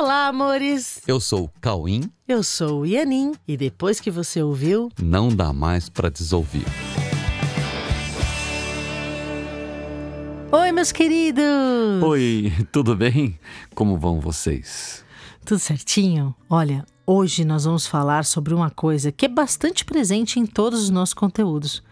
Olá, amores! Eu sou o Cauim. Eu sou o Ianin. E depois que você ouviu, não dá mais para desouvir. Oi, meus queridos! Oi, tudo bem? Como vão vocês? Tudo certinho? Olha, hoje nós vamos falar sobre uma coisa que é bastante presente em todos os nossos conteúdos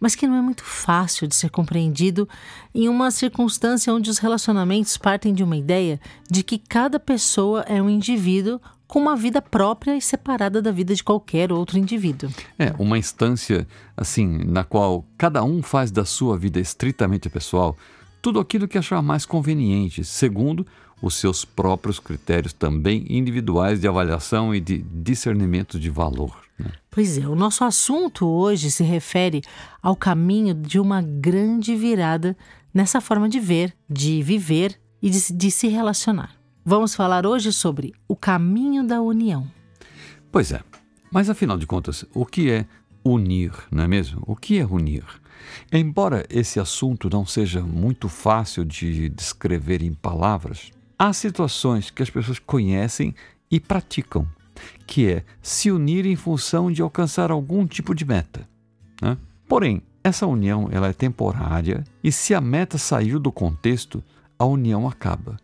mas que não é muito fácil de ser compreendido em uma circunstância onde os relacionamentos partem de uma ideia de que cada pessoa é um indivíduo com uma vida própria e separada da vida de qualquer outro indivíduo. É, uma instância assim, na qual cada um faz da sua vida estritamente pessoal tudo aquilo que achar mais conveniente, segundo os seus próprios critérios também individuais de avaliação e de discernimento de valor. Pois é, o nosso assunto hoje se refere ao caminho de uma grande virada nessa forma de ver, de viver e de, de se relacionar. Vamos falar hoje sobre o caminho da união. Pois é, mas afinal de contas, o que é unir, não é mesmo? O que é unir? Embora esse assunto não seja muito fácil de descrever em palavras, há situações que as pessoas conhecem e praticam que é se unir em função de alcançar algum tipo de meta. Né? Porém, essa união ela é temporária e se a meta saiu do contexto, a união acaba.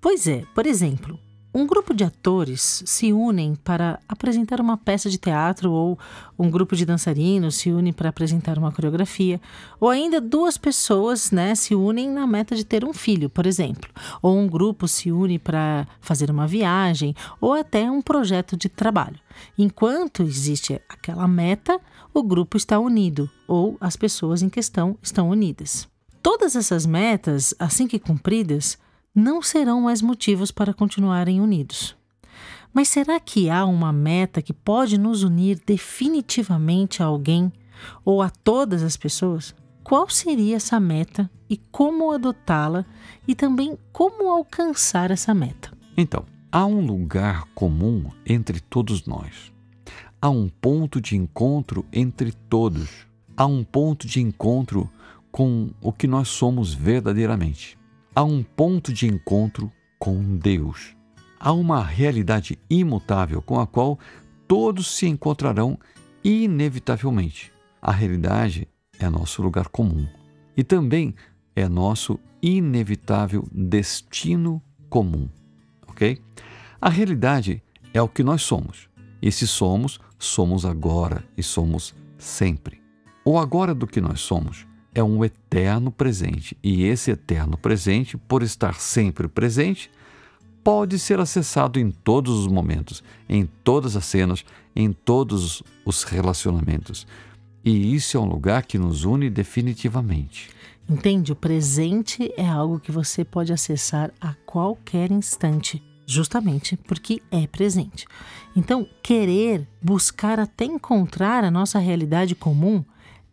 Pois é, por exemplo, um grupo de atores se unem para apresentar uma peça de teatro, ou um grupo de dançarinos se une para apresentar uma coreografia, ou ainda duas pessoas né, se unem na meta de ter um filho, por exemplo, ou um grupo se une para fazer uma viagem, ou até um projeto de trabalho. Enquanto existe aquela meta, o grupo está unido, ou as pessoas em questão estão unidas. Todas essas metas, assim que cumpridas, não serão mais motivos para continuarem unidos. Mas será que há uma meta que pode nos unir definitivamente a alguém ou a todas as pessoas? Qual seria essa meta e como adotá-la e também como alcançar essa meta? Então, há um lugar comum entre todos nós. Há um ponto de encontro entre todos. Há um ponto de encontro com o que nós somos verdadeiramente há um ponto de encontro com Deus. Há uma realidade imutável com a qual todos se encontrarão inevitavelmente. A realidade é nosso lugar comum e também é nosso inevitável destino comum, ok? A realidade é o que nós somos. E se somos, somos agora e somos sempre. O agora do que nós somos é um eterno presente. E esse eterno presente, por estar sempre presente, pode ser acessado em todos os momentos, em todas as cenas, em todos os relacionamentos. E isso é um lugar que nos une definitivamente. Entende? O presente é algo que você pode acessar a qualquer instante, justamente porque é presente. Então, querer, buscar até encontrar a nossa realidade comum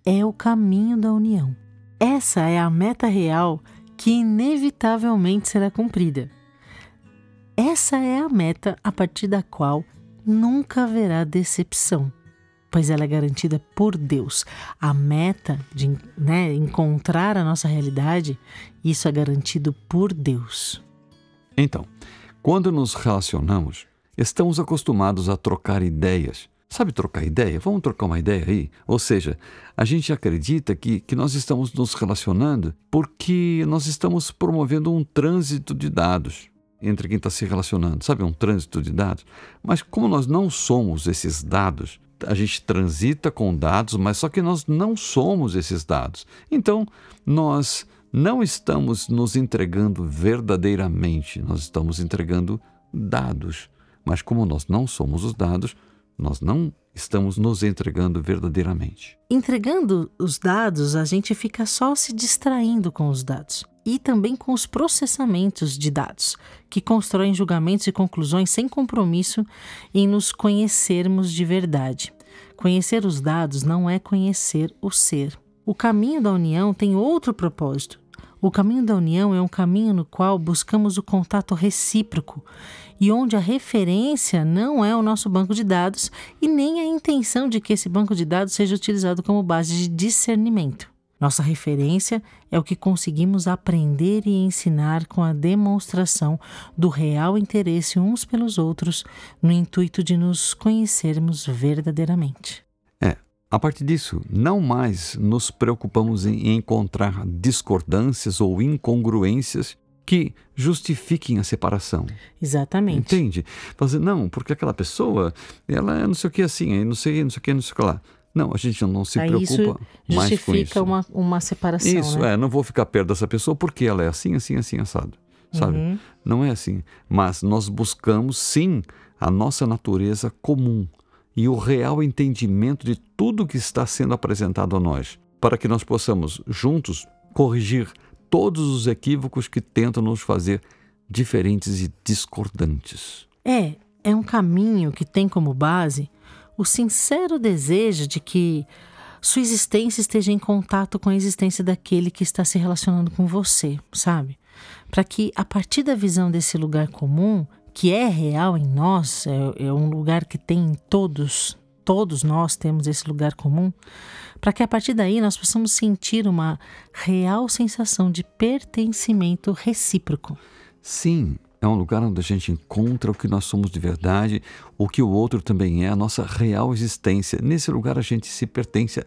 é o caminho da união. Essa é a meta real que inevitavelmente será cumprida. Essa é a meta a partir da qual nunca haverá decepção, pois ela é garantida por Deus. A meta de né, encontrar a nossa realidade, isso é garantido por Deus. Então, quando nos relacionamos, estamos acostumados a trocar ideias Sabe trocar ideia? Vamos trocar uma ideia aí? Ou seja, a gente acredita que, que nós estamos nos relacionando porque nós estamos promovendo um trânsito de dados entre quem está se relacionando, sabe? Um trânsito de dados. Mas como nós não somos esses dados, a gente transita com dados, mas só que nós não somos esses dados. Então, nós não estamos nos entregando verdadeiramente, nós estamos entregando dados. Mas como nós não somos os dados, nós não estamos nos entregando verdadeiramente. Entregando os dados, a gente fica só se distraindo com os dados e também com os processamentos de dados, que constroem julgamentos e conclusões sem compromisso em nos conhecermos de verdade. Conhecer os dados não é conhecer o ser. O caminho da união tem outro propósito, o caminho da união é um caminho no qual buscamos o contato recíproco e onde a referência não é o nosso banco de dados e nem a intenção de que esse banco de dados seja utilizado como base de discernimento. Nossa referência é o que conseguimos aprender e ensinar com a demonstração do real interesse uns pelos outros, no intuito de nos conhecermos verdadeiramente. A partir disso, não mais nos preocupamos em encontrar discordâncias ou incongruências que justifiquem a separação. Exatamente. Entende? Fazer, não, porque aquela pessoa, ela é não sei o que assim, não sei, não sei o que, não sei o que lá. Não, a gente não se Aí preocupa mais com isso. Justifica uma, uma separação. Isso, né? é, não vou ficar perto dessa pessoa porque ela é assim, assim, assim, assado. Sabe? Uhum. Não é assim. Mas nós buscamos, sim, a nossa natureza comum e o real entendimento de tudo que está sendo apresentado a nós, para que nós possamos, juntos, corrigir todos os equívocos que tentam nos fazer diferentes e discordantes. É, é um caminho que tem como base o sincero desejo de que sua existência esteja em contato com a existência daquele que está se relacionando com você, sabe? Para que, a partir da visão desse lugar comum, que é real em nós, é, é um lugar que tem em todos, todos nós temos esse lugar comum, para que a partir daí nós possamos sentir uma real sensação de pertencimento recíproco. Sim, é um lugar onde a gente encontra o que nós somos de verdade, o que o outro também é, a nossa real existência. Nesse lugar a gente se pertence,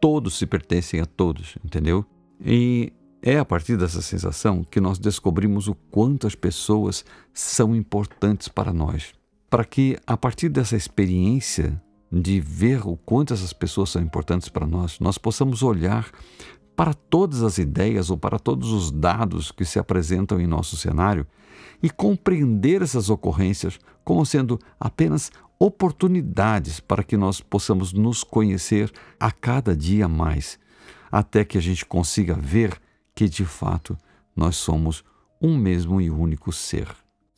todos se pertencem a todos, entendeu? E é a partir dessa sensação que nós descobrimos o quanto as pessoas são importantes para nós. Para que, a partir dessa experiência de ver o quanto essas pessoas são importantes para nós, nós possamos olhar para todas as ideias ou para todos os dados que se apresentam em nosso cenário e compreender essas ocorrências como sendo apenas oportunidades para que nós possamos nos conhecer a cada dia mais, até que a gente consiga ver que de fato nós somos um mesmo e único ser.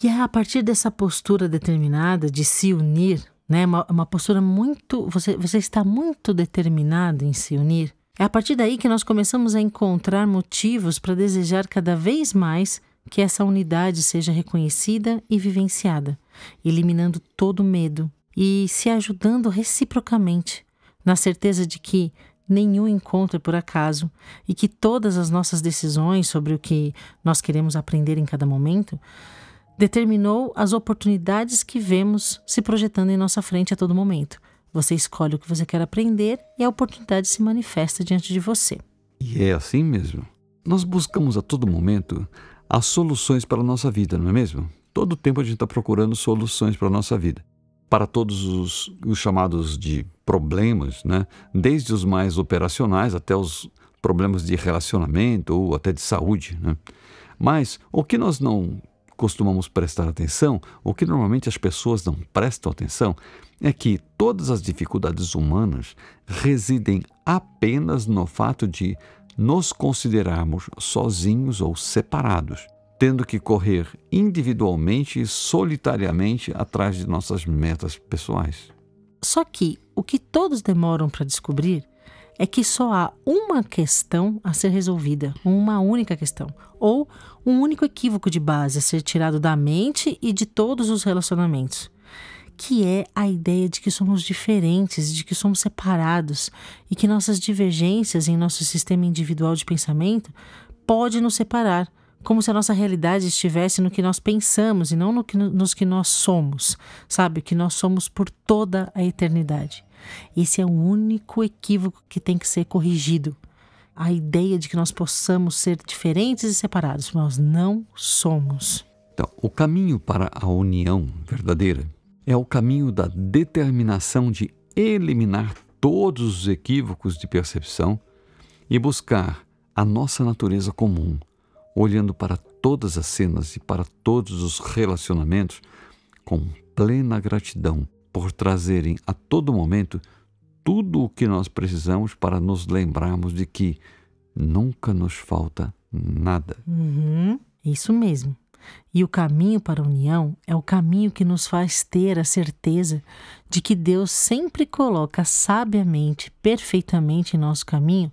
E é a partir dessa postura determinada de se unir, né, uma, uma postura muito. Você, você está muito determinado em se unir. É a partir daí que nós começamos a encontrar motivos para desejar cada vez mais que essa unidade seja reconhecida e vivenciada, eliminando todo medo e se ajudando reciprocamente, na certeza de que nenhum encontro é por acaso e que todas as nossas decisões sobre o que nós queremos aprender em cada momento determinou as oportunidades que vemos se projetando em nossa frente a todo momento. Você escolhe o que você quer aprender e a oportunidade se manifesta diante de você. E é assim mesmo. Nós buscamos a todo momento as soluções para a nossa vida, não é mesmo? Todo tempo a gente está procurando soluções para a nossa vida. Para todos os, os chamados de problemas, né? desde os mais operacionais até os problemas de relacionamento ou até de saúde. Né? Mas o que nós não costumamos prestar atenção, o que normalmente as pessoas não prestam atenção, é que todas as dificuldades humanas residem apenas no fato de nos considerarmos sozinhos ou separados, tendo que correr individualmente e solitariamente atrás de nossas metas pessoais. Só que o que todos demoram para descobrir é que só há uma questão a ser resolvida, uma única questão, ou um único equívoco de base a ser tirado da mente e de todos os relacionamentos, que é a ideia de que somos diferentes, de que somos separados e que nossas divergências em nosso sistema individual de pensamento pode nos separar, como se a nossa realidade estivesse no que nós pensamos e não no que, nos que nós somos, sabe? Que nós somos por toda a eternidade. Esse é o único equívoco que tem que ser corrigido. A ideia de que nós possamos ser diferentes e separados, nós não somos. Então, o caminho para a união verdadeira é o caminho da determinação de eliminar todos os equívocos de percepção e buscar a nossa natureza comum, olhando para todas as cenas e para todos os relacionamentos com plena gratidão por trazerem a todo momento tudo o que nós precisamos para nos lembrarmos de que nunca nos falta nada. Uhum, isso mesmo. E o caminho para a união é o caminho que nos faz ter a certeza de que Deus sempre coloca sabiamente, perfeitamente em nosso caminho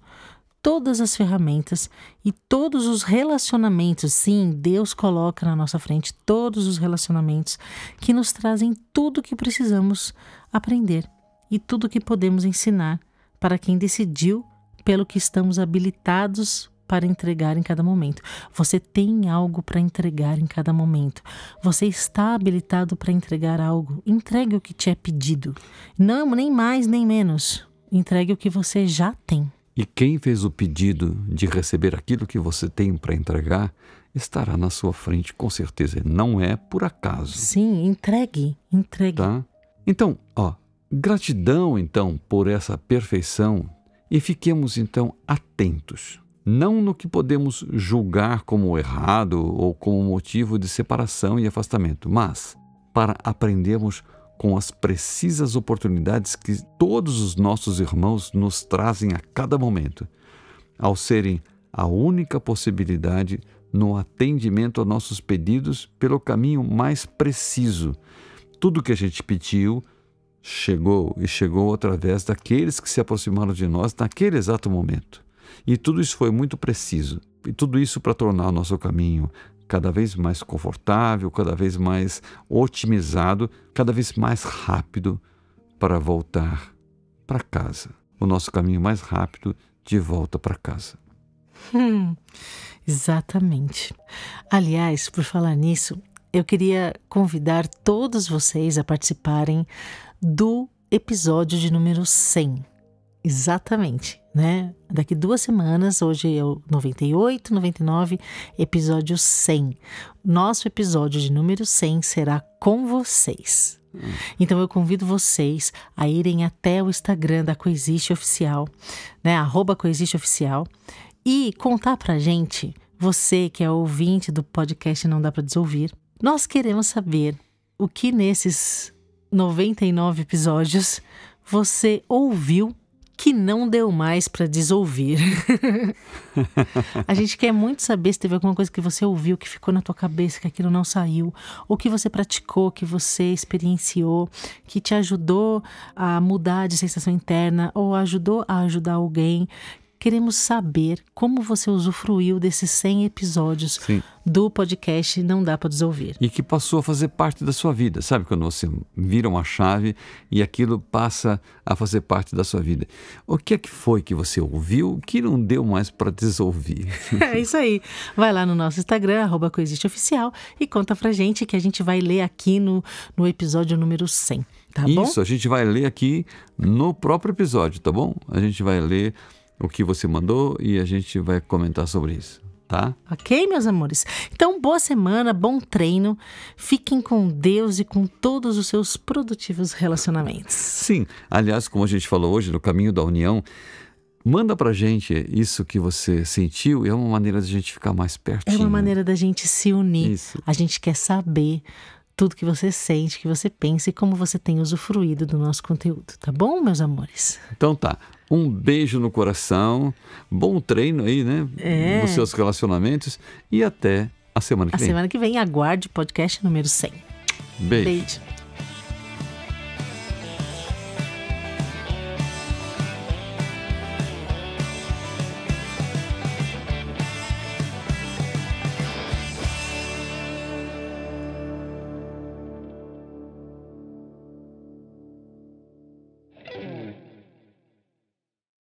todas as ferramentas e todos os relacionamentos. Sim, Deus coloca na nossa frente todos os relacionamentos que nos trazem tudo que precisamos aprender e tudo que podemos ensinar para quem decidiu pelo que estamos habilitados para entregar em cada momento. Você tem algo para entregar em cada momento. Você está habilitado para entregar algo. Entregue o que te é pedido. Não, nem mais, nem menos. Entregue o que você já tem. E quem fez o pedido de receber aquilo que você tem para entregar estará na sua frente com certeza. Não é por acaso. Sim, entregue, entregue. Tá? Então, ó, gratidão então por essa perfeição e fiquemos então atentos. Não no que podemos julgar como errado ou como motivo de separação e afastamento, mas para aprendermos com as precisas oportunidades que todos os nossos irmãos nos trazem a cada momento, ao serem a única possibilidade no atendimento a nossos pedidos pelo caminho mais preciso. Tudo que a gente pediu chegou e chegou através daqueles que se aproximaram de nós naquele exato momento. E tudo isso foi muito preciso. E tudo isso para tornar o nosso caminho cada vez mais confortável, cada vez mais otimizado, cada vez mais rápido para voltar para casa. O nosso caminho mais rápido de volta para casa. Hum, exatamente. Aliás, por falar nisso, eu queria convidar todos vocês a participarem do episódio de número 100. Exatamente, né? Daqui duas semanas, hoje é o 98, 99, episódio 100. Nosso episódio de número 100 será com vocês. Então eu convido vocês a irem até o Instagram da Coexiste Oficial, né? Arroba Coexiste Oficial e contar pra gente, você que é ouvinte do podcast Não Dá Pra Desouvir, nós queremos saber o que nesses 99 episódios você ouviu que não deu mais para desouvir. a gente quer muito saber se teve alguma coisa que você ouviu, que ficou na tua cabeça, que aquilo não saiu, ou que você praticou, que você experienciou, que te ajudou a mudar de sensação interna, ou ajudou a ajudar alguém, Queremos saber como você usufruiu desses 100 episódios Sim. do podcast Não Dá para Desouvir. E que passou a fazer parte da sua vida. Sabe quando você vira uma chave e aquilo passa a fazer parte da sua vida? O que é que foi que você ouviu que não deu mais para desouvir? É isso aí. Vai lá no nosso Instagram, arroba Oficial, e conta pra gente que a gente vai ler aqui no, no episódio número 100. Tá Isso, bom? a gente vai ler aqui no próprio episódio, tá bom? A gente vai ler o que você mandou e a gente vai comentar sobre isso, tá? Ok, meus amores. Então, boa semana, bom treino. Fiquem com Deus e com todos os seus produtivos relacionamentos. Sim, aliás, como a gente falou hoje no caminho da união, manda pra gente isso que você sentiu e é uma maneira de a gente ficar mais pertinho. É uma maneira da gente se unir. Isso. A gente quer saber tudo que você sente, que você pensa e como você tem usufruído do nosso conteúdo, tá bom, meus amores? Então tá. Um beijo no coração, bom treino aí, né? É. Nos seus relacionamentos e até a semana que a vem. A semana que vem, aguarde o podcast número 100. Beijo. Beijo.